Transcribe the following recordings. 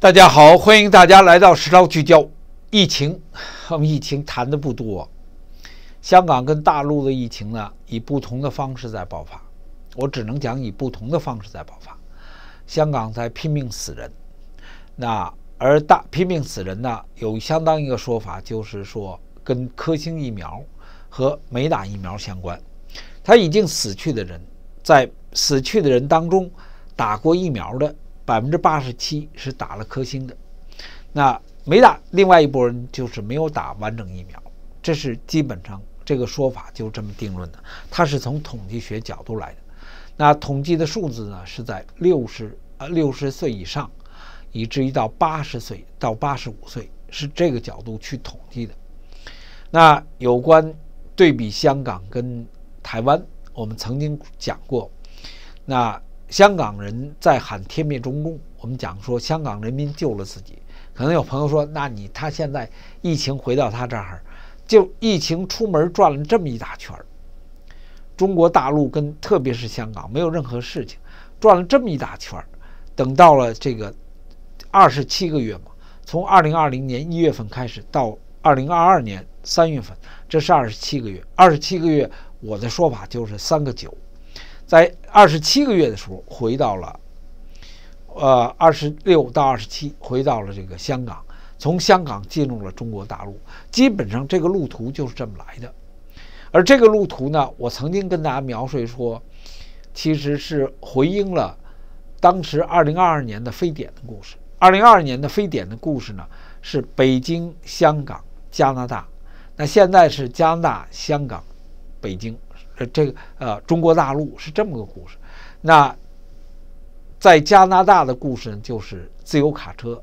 大家好，欢迎大家来到《时聊聚焦》。疫情，我们疫情谈的不多。香港跟大陆的疫情呢，以不同的方式在爆发。我只能讲以不同的方式在爆发。香港在拼命死人，那而大拼命死人呢，有相当一个说法，就是说跟科兴疫苗和没打疫苗相关。他已经死去的人，在死去的人当中，打过疫苗的。百分之八十七是打了科星的，那没打，另外一波人就是没有打完整疫苗，这是基本上这个说法就这么定论的，它是从统计学角度来的。那统计的数字呢是在六十呃六十岁以上，以至于到八十岁到八十五岁是这个角度去统计的。那有关对比香港跟台湾，我们曾经讲过，那。香港人在喊天灭中共，我们讲说香港人民救了自己。可能有朋友说，那你他现在疫情回到他这儿，就疫情出门转了这么一大圈儿。中国大陆跟特别是香港没有任何事情，转了这么一大圈儿。等到了这个二十七个月嘛，从二零二零年一月份开始到二零二二年三月份，这是二十七个月。二十七个月，我的说法就是三个九。在二十七个月的时候，回到了，呃，二十六到二十七，回到了这个香港，从香港进入了中国大陆，基本上这个路途就是这么来的。而这个路途呢，我曾经跟大家描述说，其实是回应了当时二零二二年的非典的故事。二零二二年的非典的故事呢，是北京、香港、加拿大，那现在是加拿大、香港、北京。呃，这个呃，中国大陆是这么个故事，那在加拿大的故事呢，就是自由卡车，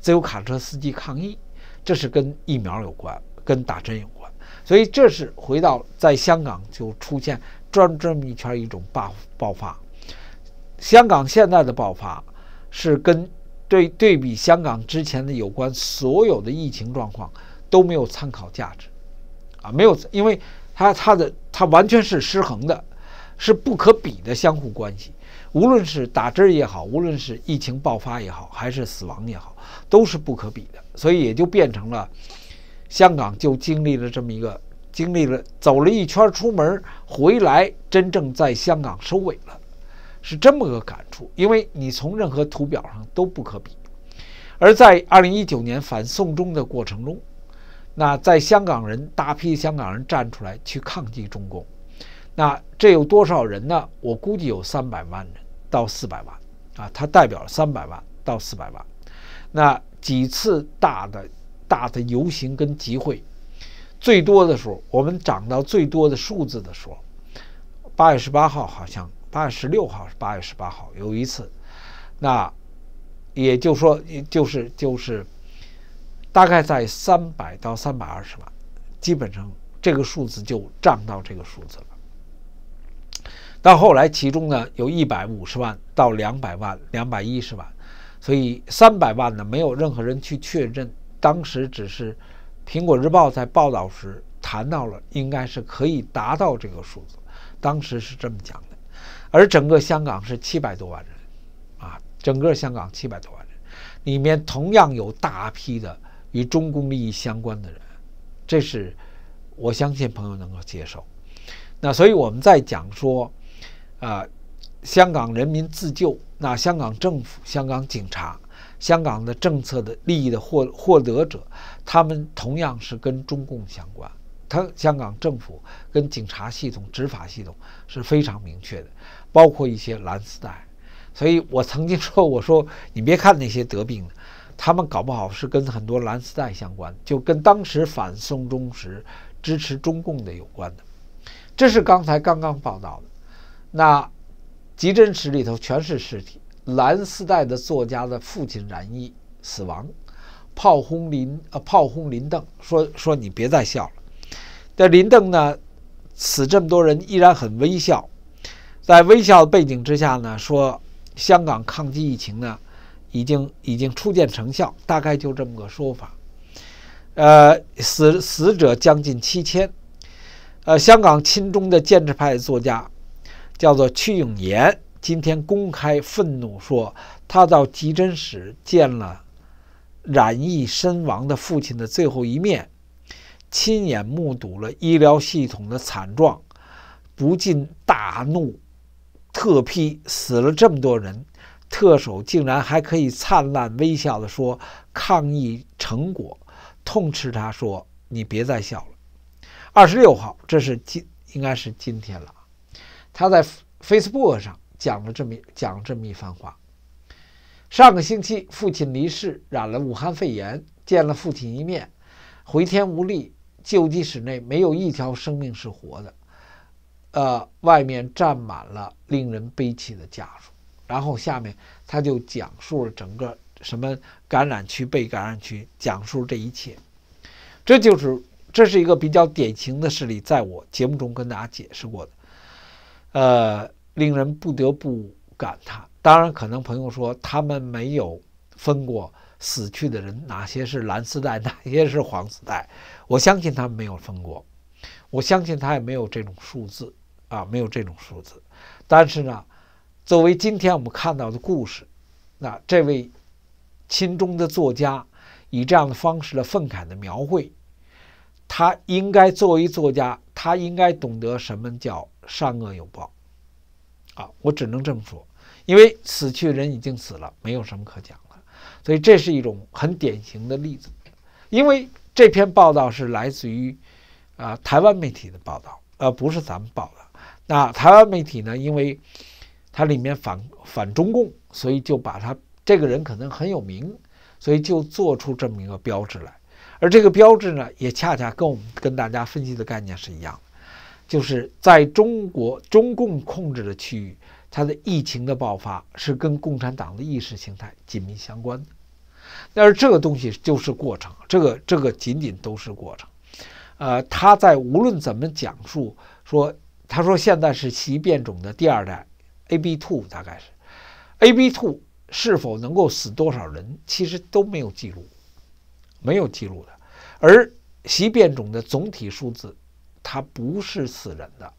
自由卡车司机抗议，这是跟疫苗有关，跟打针有关，所以这是回到在香港就出现转这么一圈一种爆爆发。香港现在的爆发是跟对对比香港之前的有关所有的疫情状况都没有参考价值，啊，没有，因为它它的。它完全是失衡的，是不可比的相互关系。无论是打针儿也好，无论是疫情爆发也好，还是死亡也好，都是不可比的。所以也就变成了香港就经历了这么一个经历了走了一圈儿出门回来，真正在香港收尾了，是这么个感触。因为你从任何图表上都不可比。而在二零一九年反送中的过程中。那在香港人，大批香港人站出来去抗击中共，那这有多少人呢？我估计有三百万人到四百万啊，它代表了三百万到四百万。那几次大的大的游行跟集会，最多的时候，我们涨到最多的数字的时候，八月十八号好像，八月十六号是八月十八号有一次，那也就是说，就是就是。大概在三百到三百二十万，基本上这个数字就涨到这个数字了。到后来，其中呢有一百五十万到两百万，两百一十万，所以三百万呢没有任何人去确认。当时只是《苹果日报》在报道时谈到了，应该是可以达到这个数字，当时是这么讲的。而整个香港是七百多万人，啊，整个香港七百多万人里面同样有大批的。与中共利益相关的人，这是我相信朋友能够接受。那所以我们在讲说，啊，香港人民自救，那香港政府、香港警察、香港的政策的利益的获获得者，他们同样是跟中共相关。他香港政府跟警察系统、执法系统是非常明确的，包括一些蓝丝带。所以我曾经说，我说你别看那些得病的。他们搞不好是跟很多蓝丝带相关，就跟当时反送中时支持中共的有关的。这是刚才刚刚报道的。那急诊室里头全是尸体，蓝丝带的作家的父亲染疫死亡。炮轰林呃，炮轰林邓，说说你别再笑了。但林邓呢，死这么多人依然很微笑。在微笑背景之下呢，说香港抗击疫情呢。已经已经初见成效，大概就这么个说法。呃，死死者将近七千。呃，香港亲中的建制派作家叫做屈永炎，今天公开愤怒说，他到急诊室见了染疫身亡的父亲的最后一面，亲眼目睹了医疗系统的惨状，不禁大怒，特批死了这么多人。特首竟然还可以灿烂微笑的说抗议成果，痛斥他说你别再笑了。二十六号，这是今应该是今天了。他在 Facebook 上讲了这么讲这么一番话：上个星期父亲离世，染了武汉肺炎，见了父亲一面，回天无力。救济室内没有一条生命是活的，呃，外面站满了令人悲戚的家属。然后下面他就讲述了整个什么感染区、被感染区，讲述这一切，这就是这是一个比较典型的事例，在我节目中跟大家解释过的，呃，令人不得不感叹。当然，可能朋友说他们没有分过死去的人哪些是蓝丝带，哪些是黄丝带，我相信他们没有分过，我相信他也没有这种数字啊，没有这种数字。但是呢？作为今天我们看到的故事，那这位亲中的作家以这样的方式来愤慨的描绘，他应该作为作家，他应该懂得什么叫善恶有报啊！我只能这么说，因为死去的人已经死了，没有什么可讲了，所以这是一种很典型的例子。因为这篇报道是来自于啊台湾媒体的报道，呃，不是咱们报的。那台湾媒体呢，因为它里面反反中共，所以就把他这个人可能很有名，所以就做出这么一个标志来。而这个标志呢，也恰恰跟我们跟大家分析的概念是一样就是在中国中共控制的区域，它的疫情的爆发是跟共产党的意识形态紧密相关的。但是这个东西就是过程，这个这个仅仅都是过程。呃，他在无论怎么讲述，说他说现在是习变种的第二代。A B two 大概是 A B two 是否能够死多少人，其实都没有记录，没有记录的。而习变种的总体数字，它不是死人的，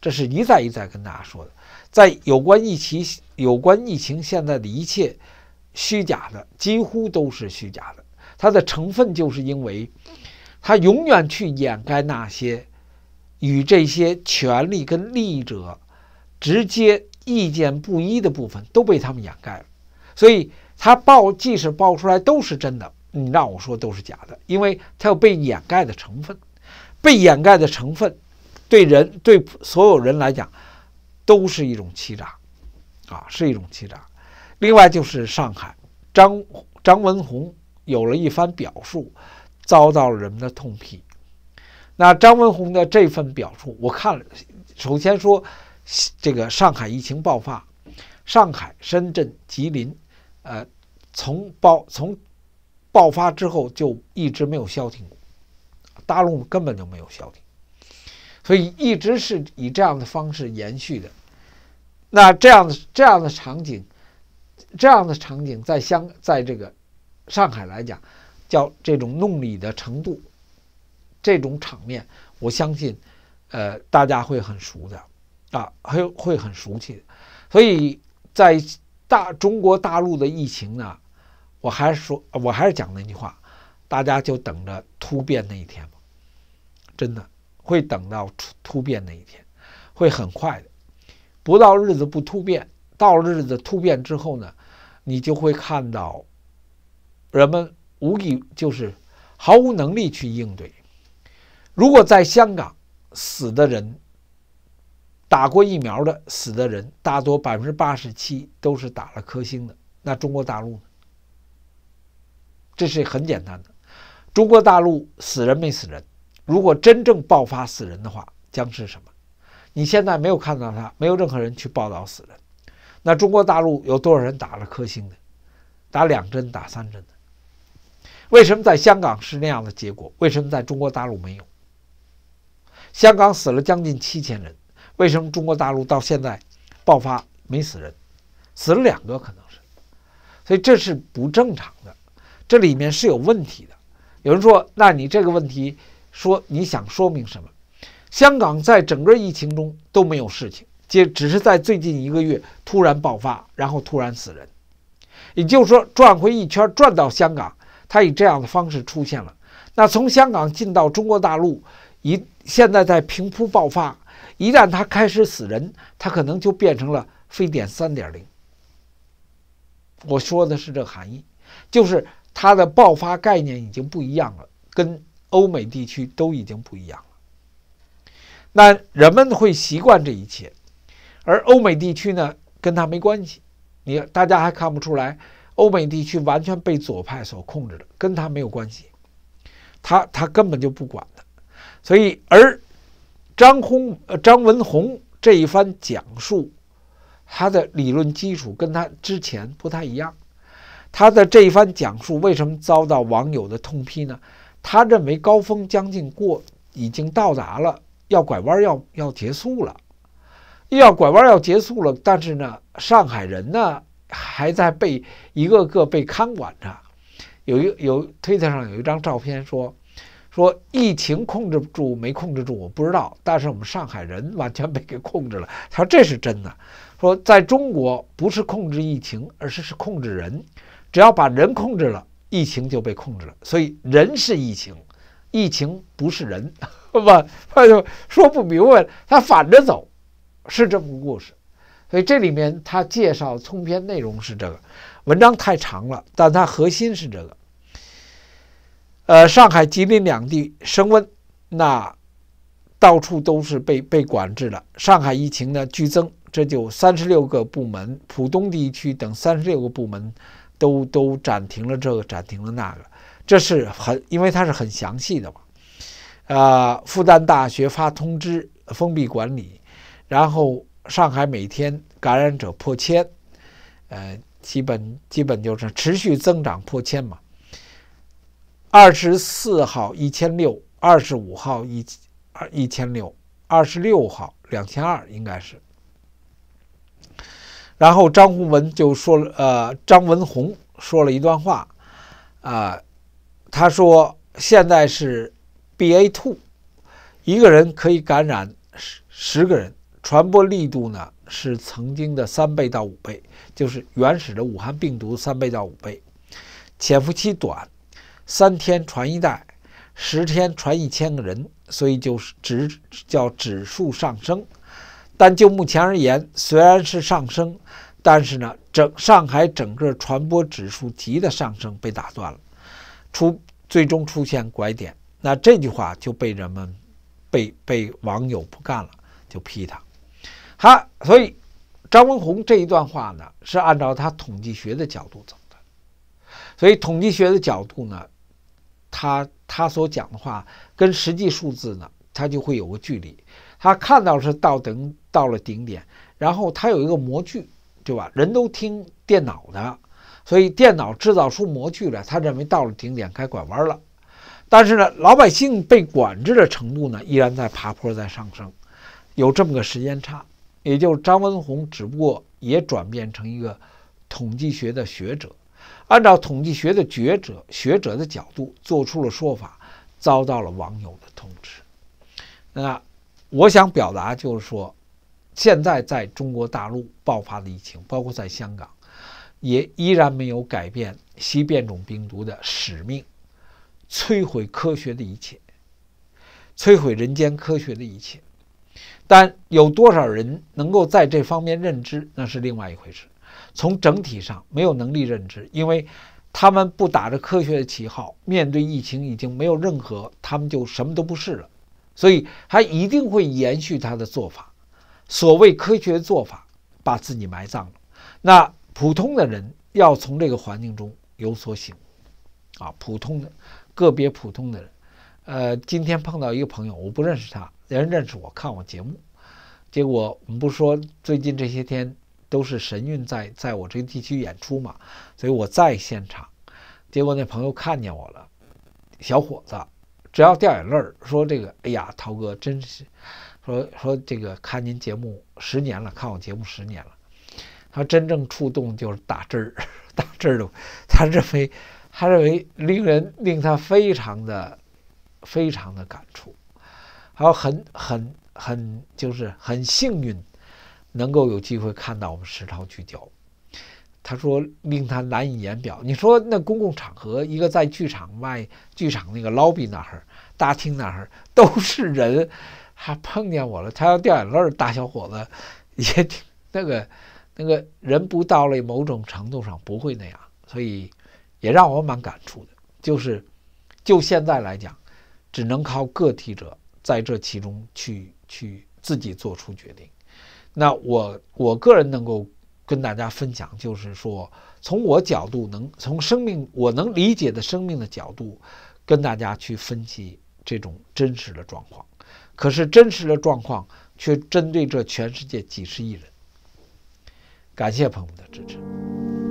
这是一再一再跟大家说的。在有关疫情有关疫情现在的一切虚假的，几乎都是虚假的。它的成分就是因为它永远去掩盖那些与这些权力跟利益者直接。意见不一的部分都被他们掩盖了，所以他报即使报出来都是真的，你让我说都是假的，因为他有被掩盖的成分，被掩盖的成分对人对所有人来讲都是一种欺诈，啊，是一种欺诈。另外就是上海张张文宏有了一番表述，遭到了人们的痛批。那张文宏的这份表述，我看了，首先说。这个上海疫情爆发，上海、深圳、吉林，呃，从爆从爆发之后就一直没有消停过，大陆根本就没有消停，所以一直是以这样的方式延续的。那这样的这样的场景，这样的场景在香在这个上海来讲，叫这种弄里的程度，这种场面，我相信，呃，大家会很熟的。啊，还有会很熟悉，所以，在大中国大陆的疫情呢，我还是说，我还是讲那句话，大家就等着突变那一天吧，真的会等到突突变那一天，会很快的，不到日子不突变，到日子突变之后呢，你就会看到，人们无以就是毫无能力去应对，如果在香港死的人。打过疫苗的死的人，大多百分之八十七都是打了科兴的。那中国大陆呢？这是很简单的。中国大陆死人没死人？如果真正爆发死人的话，将是什么？你现在没有看到他，没有任何人去报道死人。那中国大陆有多少人打了科兴的？打两针、打三针的？为什么在香港是那样的结果？为什么在中国大陆没有？香港死了将近七千人。为什么中国大陆到现在爆发没死人，死了两个可能是，所以这是不正常的，这里面是有问题的。有人说，那你这个问题说你想说明什么？香港在整个疫情中都没有事情，就只是在最近一个月突然爆发，然后突然死人。也就是说，转回一圈转到香港，它以这样的方式出现了。那从香港进到中国大陆，一现在在平铺爆发。一旦它开始死人，它可能就变成了非典三点零。我说的是这个含义，就是它的爆发概念已经不一样了，跟欧美地区都已经不一样了。那人们会习惯这一切，而欧美地区呢，跟他没关系。你大家还看不出来，欧美地区完全被左派所控制的，跟他没有关系，他他根本就不管的。所以而。张红呃，张文宏这一番讲述，他的理论基础跟他之前不太一样。他的这一番讲述为什么遭到网友的痛批呢？他认为高峰将近过，已经到达了，要拐弯要要结束了，又要拐弯要结束了。但是呢，上海人呢还在被一个个被看管着。有一有推特上有一张照片说。说疫情控制住，没控制住，我不知道。但是我们上海人完全被给控制了。他说这是真的。说在中国不是控制疫情，而是是控制人。只要把人控制了，疫情就被控制了。所以人是疫情，疫情不是人，不，他就说不明白，他反着走，是这么个故事。所以这里面他介绍通篇内容是这个，文章太长了，但它核心是这个。呃，上海、吉林两地升温，那到处都是被被管制了。上海疫情呢剧增，这就三十六个部门，浦东地区等三十六个部门都都暂停了这个，暂停了那个。这是很，因为它是很详细的嘛。啊，复旦大学发通知封闭管理，然后上海每天感染者破千，呃，基本基本就是持续增长破千嘛。二十四号一千六，二十五号一二一千六，二十六号两千二应该是。然后张文文就说了，呃，张文宏说了一段话，啊，他说现在是 BA two，一个人可以感染十十个人，传播力度呢是曾经的三倍到五倍，就是原始的武汉病毒三倍到五倍，潜伏期短。三天传一代，十天传一千个人，所以就是指叫指数上升。但就目前而言，虽然是上升，但是呢，整上海整个传播指数级的上升被打断了，出最终出现拐点。那这句话就被人们，被被网友不干了，就批他。好，所以张文宏这一段话呢，是按照他统计学的角度走的。所以统计学的角度呢。他他所讲的话跟实际数字呢，他就会有个距离。他看到是到顶到了顶点，然后他有一个模具，对吧？人都听电脑的，所以电脑制造出模具来，他认为到了顶点该拐弯了。但是呢，老百姓被管制的程度呢，依然在爬坡在上升，有这么个时间差。也就张文宏，只不过也转变成一个统计学的学者。按照统计学的学者学者的角度做出了说法，遭到了网友的痛斥。那我想表达就是说，现在在中国大陆爆发的疫情，包括在香港，也依然没有改变新变种病毒的使命：摧毁科学的一切，摧毁人间科学的一切。但有多少人能够在这方面认知，那是另外一回事。从整体上没有能力认知，因为他们不打着科学的旗号，面对疫情已经没有任何，他们就什么都不是了，所以他一定会延续他的做法。所谓科学做法，把自己埋葬了。那普通的人要从这个环境中有所醒悟啊！普通的个别普通的人，呃，今天碰到一个朋友，我不认识他，人认识我，看我节目，结果我们不说最近这些天。都是神韵在在我这个地区演出嘛，所以我在现场，结果那朋友看见我了，小伙子，只要掉眼泪儿，说这个，哎呀，涛哥真是，说说这个看您节目十年了，看我节目十年了，他真正触动就是打针儿，打针儿的，他认为他认为令人令他非常的非常的感触，还有很很很就是很幸运。能够有机会看到我们《石涛聚焦》，他说令他难以言表。你说那公共场合，一个在剧场外、剧场那个 lobby 那儿、大厅那儿都是人，他碰见我了，他要掉眼泪。大小伙子也挺那个，那个人不到了某种程度上不会那样，所以也让我蛮感触的。就是就现在来讲，只能靠个体者在这其中去去自己做出决定。那我我个人能够跟大家分享，就是说，从我角度能从生命我能理解的生命的角度，跟大家去分析这种真实的状况。可是真实的状况却针对这全世界几十亿人。感谢朋友们的支持。